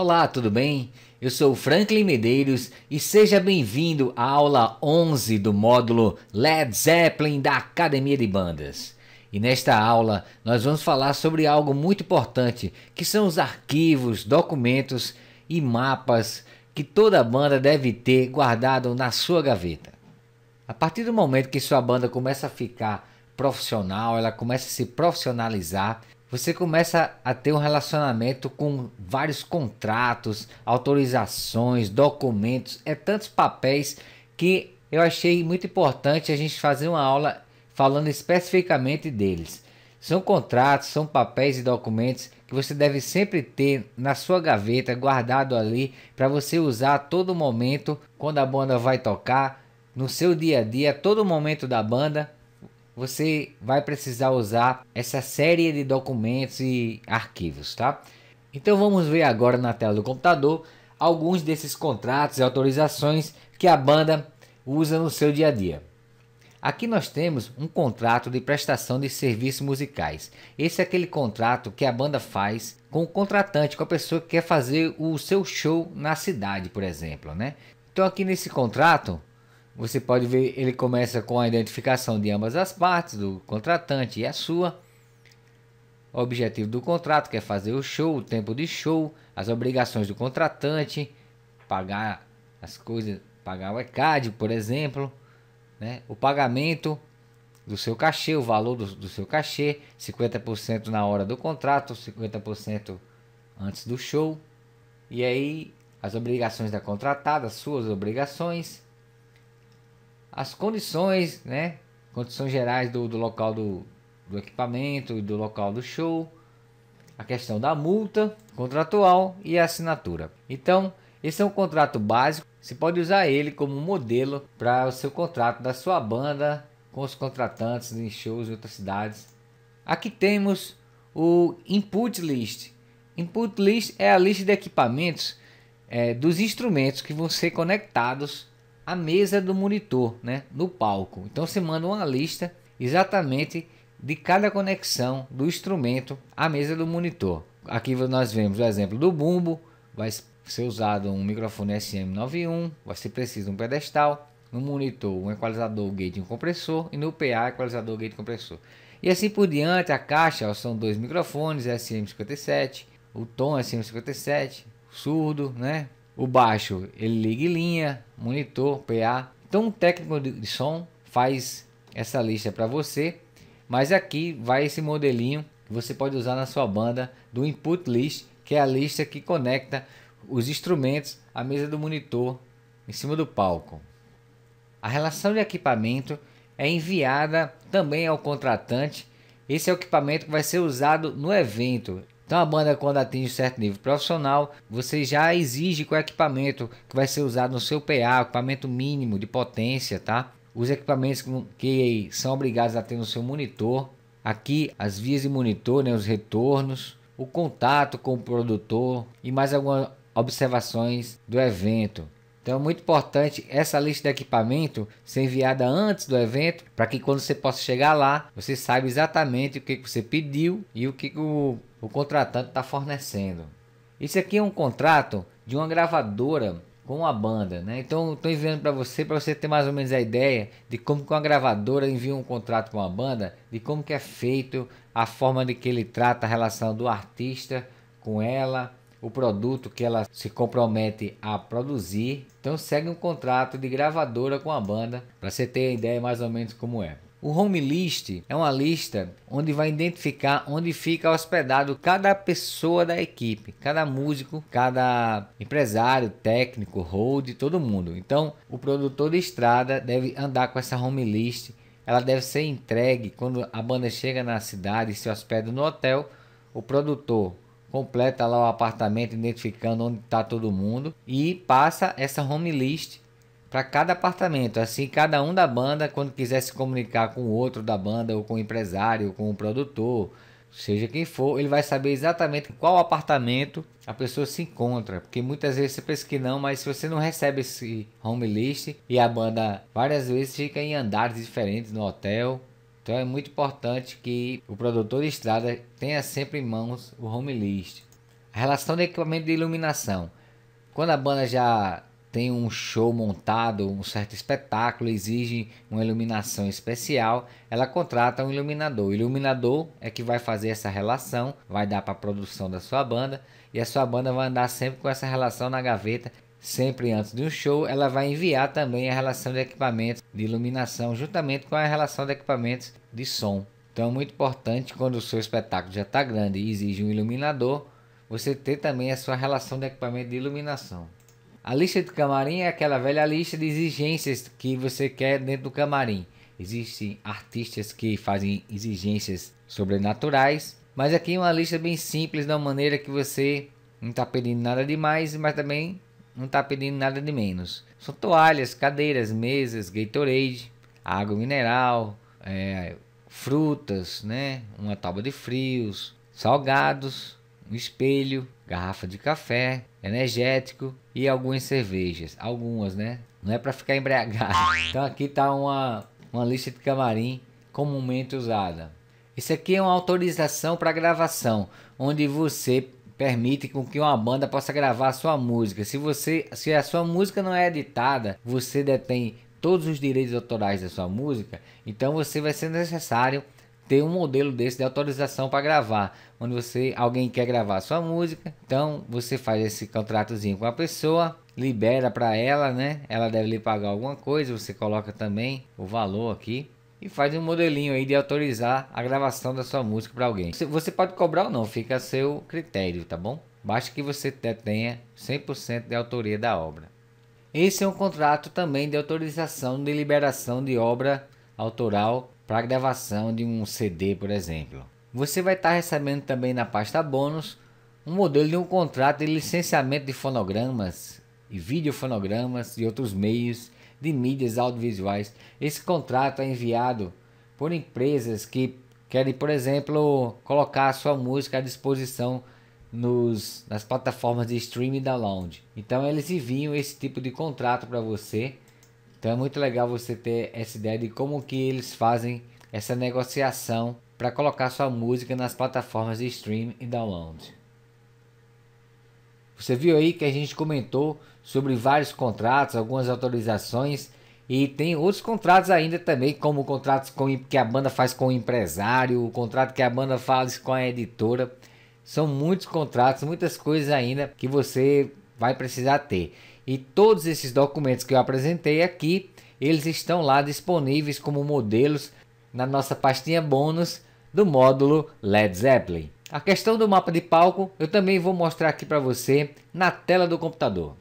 Olá, tudo bem? Eu sou Franklin Medeiros e seja bem-vindo à aula 11 do módulo Led Zeppelin da Academia de Bandas. E nesta aula nós vamos falar sobre algo muito importante, que são os arquivos, documentos e mapas que toda banda deve ter guardado na sua gaveta. A partir do momento que sua banda começa a ficar profissional, ela começa a se profissionalizar, você começa a ter um relacionamento com vários contratos, autorizações, documentos, é tantos papéis que eu achei muito importante a gente fazer uma aula falando especificamente deles. São contratos, são papéis e documentos que você deve sempre ter na sua gaveta, guardado ali, para você usar a todo momento quando a banda vai tocar, no seu dia a dia, todo momento da banda, você vai precisar usar essa série de documentos e arquivos, tá? Então vamos ver agora na tela do computador alguns desses contratos e autorizações que a banda usa no seu dia a dia. Aqui nós temos um contrato de prestação de serviços musicais. Esse é aquele contrato que a banda faz com o contratante, com a pessoa que quer fazer o seu show na cidade, por exemplo, né? Então aqui nesse contrato você pode ver, ele começa com a identificação de ambas as partes, do contratante e a sua. O objetivo do contrato, que é fazer o show, o tempo de show, as obrigações do contratante, pagar as coisas, pagar o ECAD, por exemplo, né? o pagamento do seu cachê, o valor do, do seu cachê, 50% na hora do contrato, 50% antes do show, e aí as obrigações da contratada, suas obrigações, as condições, né? Condições gerais do, do local do, do equipamento, do local do show, a questão da multa contratual e a assinatura. Então, esse é um contrato básico. Você pode usar ele como modelo para o seu contrato da sua banda com os contratantes em shows em outras cidades. Aqui temos o input list. Input list é a lista de equipamentos é, dos instrumentos que vão ser conectados a mesa do monitor, né, no palco. Então você manda uma lista exatamente de cada conexão do instrumento à mesa do monitor. Aqui nós vemos o exemplo do bumbo, vai ser usado um microfone SM91, vai ser preciso um pedestal, no monitor um equalizador gate e um compressor e no PA equalizador gate e compressor. E assim por diante, a caixa ó, são dois microfones SM57, o tom SM57, surdo, né? o baixo ele liga linha, monitor, PA. Então um técnico de som faz essa lista para você, mas aqui vai esse modelinho que você pode usar na sua banda do input list, que é a lista que conecta os instrumentos à mesa do monitor em cima do palco. A relação de equipamento é enviada também ao contratante. Esse é o equipamento que vai ser usado no evento. Então a banda quando atinge um certo nível profissional, você já exige que o equipamento que vai ser usado no seu PA, equipamento mínimo de potência, tá? Os equipamentos que são obrigados a ter no seu monitor, aqui as vias de monitor, né, os retornos, o contato com o produtor e mais algumas observações do evento. Então é muito importante essa lista de equipamento ser enviada antes do evento, para que quando você possa chegar lá, você saiba exatamente o que, você pediu e o que, o, o contratante está fornecendo. Isso aqui é um contrato de uma gravadora com a banda, né? Então estou enviando para você para você ter mais ou menos a ideia de como que uma gravadora envia um contrato com uma banda, de como que é feito, a forma de que ele trata a relação do artista com ela, o produto que ela se compromete a produzir. Então segue um contrato de gravadora com a banda para você ter a ideia mais ou menos como é. O home list é uma lista onde vai identificar onde fica hospedado cada pessoa da equipe, cada músico, cada empresário, técnico, hold, todo mundo. Então, o produtor de estrada deve andar com essa home list. Ela deve ser entregue quando a banda chega na cidade e se hospeda no hotel. O produtor completa lá o apartamento identificando onde está todo mundo e passa essa home list para cada apartamento. Assim, cada um da banda, quando quiser se comunicar com o outro da banda, ou com o empresário, ou com o produtor, seja quem for, ele vai saber exatamente qual apartamento a pessoa se encontra. Porque muitas vezes você pensa que não, mas se você não recebe esse home list e a banda várias vezes fica em andares diferentes no hotel, então é muito importante que o produtor de estrada tenha sempre em mãos o home list. A relação do equipamento de iluminação. Quando a banda já tem um show montado, um certo espetáculo, exige uma iluminação especial, ela contrata um iluminador. O iluminador é que vai fazer essa relação, vai dar para a produção da sua banda e a sua banda vai andar sempre com essa relação na gaveta Sempre antes de um show, ela vai enviar também a relação de equipamentos de iluminação, juntamente com a relação de equipamentos de som. Então é muito importante quando o seu espetáculo já está grande e exige um iluminador, você ter também a sua relação de equipamento de iluminação. A lista de camarim é aquela velha lista de exigências que você quer dentro do camarim. Existem artistas que fazem exigências sobrenaturais, mas aqui é uma lista bem simples, da maneira que você não está pedindo nada demais, mas também não está pedindo nada de menos. São toalhas, cadeiras, mesas, Gatorade, água mineral, é, frutas, né? uma tábua de frios, salgados, um espelho, garrafa de café, energético e algumas cervejas. Algumas, né? Não é para ficar embriagado. Então aqui está uma, uma lista de camarim comumente usada. Isso aqui é uma autorização para gravação, onde você permite com que uma banda possa gravar sua música. Se você, se a sua música não é editada, você detém todos os direitos autorais da sua música, então você vai ser necessário ter um modelo desse de autorização para gravar, quando você alguém quer gravar sua música, então você faz esse contratozinho com a pessoa, libera para ela, né? Ela deve lhe pagar alguma coisa, você coloca também o valor aqui e faz um modelinho aí de autorizar a gravação da sua música para alguém. Você pode cobrar ou não, fica a seu critério, tá bom? Basta que você tenha 100% de autoria da obra. Esse é um contrato também de autorização de liberação de obra autoral para gravação de um CD, por exemplo. Você vai estar tá recebendo também na pasta bônus um modelo de um contrato de licenciamento de fonogramas e videofonogramas e outros meios de mídias audiovisuais. Esse contrato é enviado por empresas que querem, por exemplo, colocar a sua música à disposição nos, nas plataformas de streaming da Lounge. Então eles enviam esse tipo de contrato para você. Então é muito legal você ter essa ideia de como que eles fazem essa negociação para colocar sua música nas plataformas de streaming e download. Você viu aí que a gente comentou sobre vários contratos, algumas autorizações e tem outros contratos ainda também, como contratos com, que a banda faz com o empresário, o contrato que a banda faz com a editora. São muitos contratos, muitas coisas ainda que você vai precisar ter. E todos esses documentos que eu apresentei aqui, eles estão lá disponíveis como modelos na nossa pastinha bônus do módulo Led Zeppelin. A questão do mapa de palco eu também vou mostrar aqui para você na tela do computador.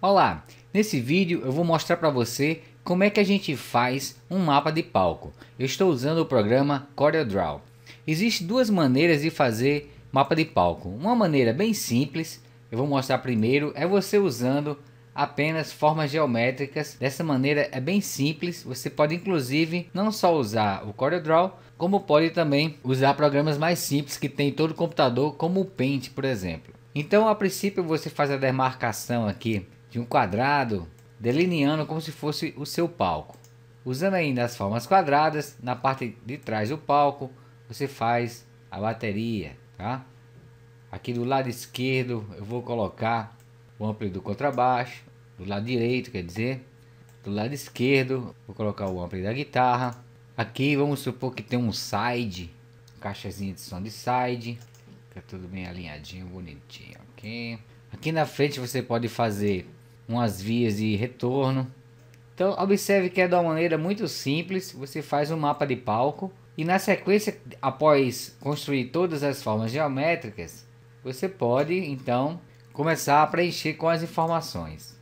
Olá, nesse vídeo eu vou mostrar para você como é que a gente faz um mapa de palco. Eu estou usando o programa CorelDRAW. Existem duas maneiras de fazer mapa de palco. Uma maneira bem simples, eu vou mostrar primeiro, é você usando apenas formas geométricas. Dessa maneira é bem simples, você pode inclusive não só usar o CorelDRAW, como pode também usar programas mais simples que tem todo computador, como o Paint, por exemplo. Então, a princípio, você faz a demarcação aqui de um quadrado, delineando como se fosse o seu palco. Usando ainda as formas quadradas, na parte de trás do palco, você faz a bateria, tá? Aqui do lado esquerdo eu vou colocar o ampli do contrabaixo, do lado direito, quer dizer, do lado esquerdo, vou colocar o ampli da guitarra. Aqui vamos supor que tem um side, caixazinha de som de side, fica tudo bem alinhadinho, bonitinho, ok? Aqui na frente você pode fazer umas vias de retorno. Então observe que é de uma maneira muito simples, você faz um mapa de palco e na sequência, após construir todas as formas geométricas, você pode então começar a preencher com as informações.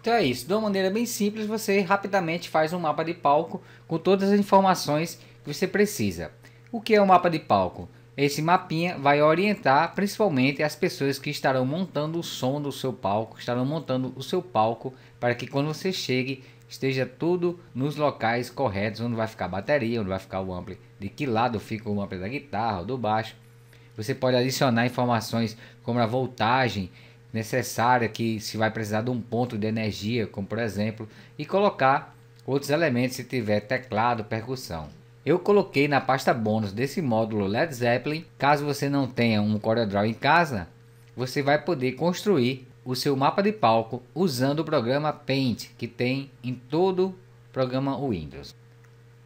Então é isso, de uma maneira bem simples você rapidamente faz um mapa de palco com todas as informações que você precisa. O que é um mapa de palco? Esse mapinha vai orientar principalmente as pessoas que estarão montando o som do seu palco, estarão montando o seu palco para que quando você chegue esteja tudo nos locais corretos, onde vai ficar a bateria, onde vai ficar o ampli, de que lado fica o ampli da guitarra, do baixo. Você pode adicionar informações como a voltagem necessária que se vai precisar de um ponto de energia, como por exemplo, e colocar outros elementos se tiver teclado, percussão. Eu coloquei na pasta bônus desse módulo Led Zeppelin. Caso você não tenha um CorelDRAW em casa, você vai poder construir o seu mapa de palco usando o programa Paint que tem em todo o programa Windows.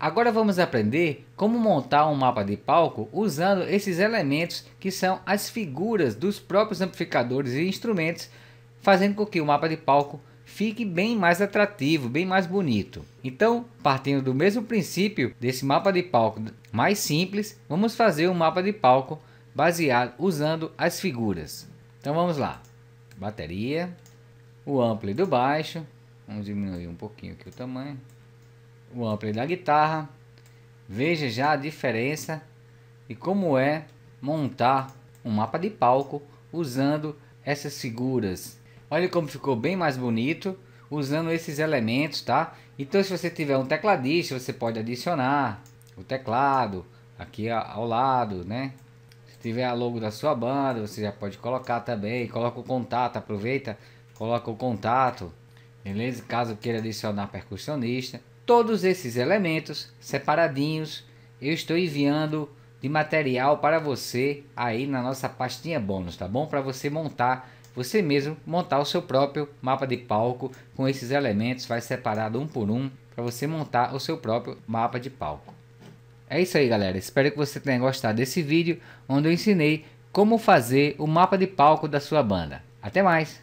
Agora vamos aprender como montar um mapa de palco usando esses elementos que são as figuras dos próprios amplificadores e instrumentos, fazendo com que o mapa de palco fique bem mais atrativo, bem mais bonito. Então, partindo do mesmo princípio desse mapa de palco mais simples, vamos fazer um mapa de palco baseado usando as figuras. Então vamos lá. Bateria, o ampli do baixo, vamos diminuir um pouquinho aqui o tamanho o ampli da guitarra. Veja já a diferença e como é montar um mapa de palco usando essas figuras. Olha como ficou bem mais bonito usando esses elementos, tá? Então se você tiver um tecladista, você pode adicionar o teclado aqui ao lado, né? Se tiver a logo da sua banda, você já pode colocar também, coloca o contato, aproveita, coloca o contato, beleza? Caso queira adicionar percussionista. Todos esses elementos separadinhos eu estou enviando de material para você aí na nossa pastinha bônus, tá bom? Para você montar, você mesmo montar o seu próprio mapa de palco com esses elementos, vai separado um por um para você montar o seu próprio mapa de palco. É isso aí, galera. Espero que você tenha gostado desse vídeo onde eu ensinei como fazer o mapa de palco da sua banda. Até mais!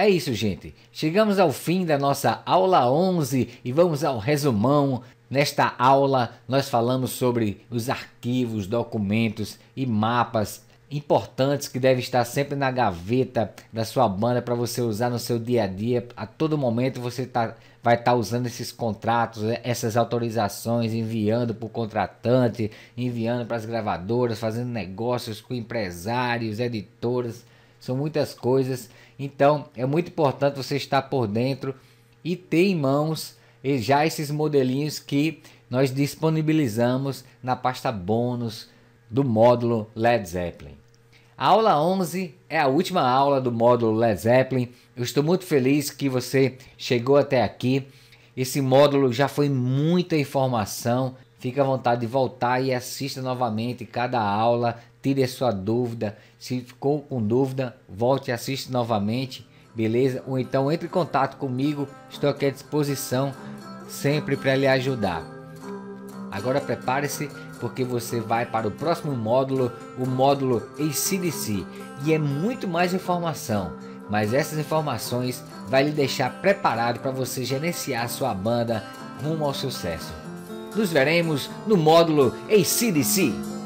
É isso, gente. Chegamos ao fim da nossa aula 11 e vamos ao resumão. Nesta aula, nós falamos sobre os arquivos, documentos e mapas importantes que devem estar sempre na gaveta da sua banda para você usar no seu dia a dia. A todo momento você tá, vai estar tá usando esses contratos, é, essas autorizações, enviando para o contratante, enviando para as gravadoras, fazendo negócios com empresários, editoras. São muitas coisas então é muito importante você estar por dentro e ter em mãos já esses modelinhos que nós disponibilizamos na pasta bônus do módulo Led Zeppelin. A aula 11 é a última aula do módulo Led Zeppelin. Eu estou muito feliz que você chegou até aqui. Esse módulo já foi muita informação. Fique à vontade de voltar e assista novamente cada aula, tire a sua dúvida, se ficou com dúvida, volte e assiste novamente, beleza? Ou então entre em contato comigo, estou aqui à disposição sempre para lhe ajudar. Agora prepare-se porque você vai para o próximo módulo, o módulo ACDC, e é muito mais informação, mas essas informações vai lhe deixar preparado para você gerenciar sua banda rumo ao sucesso. Nos veremos no módulo ACDC.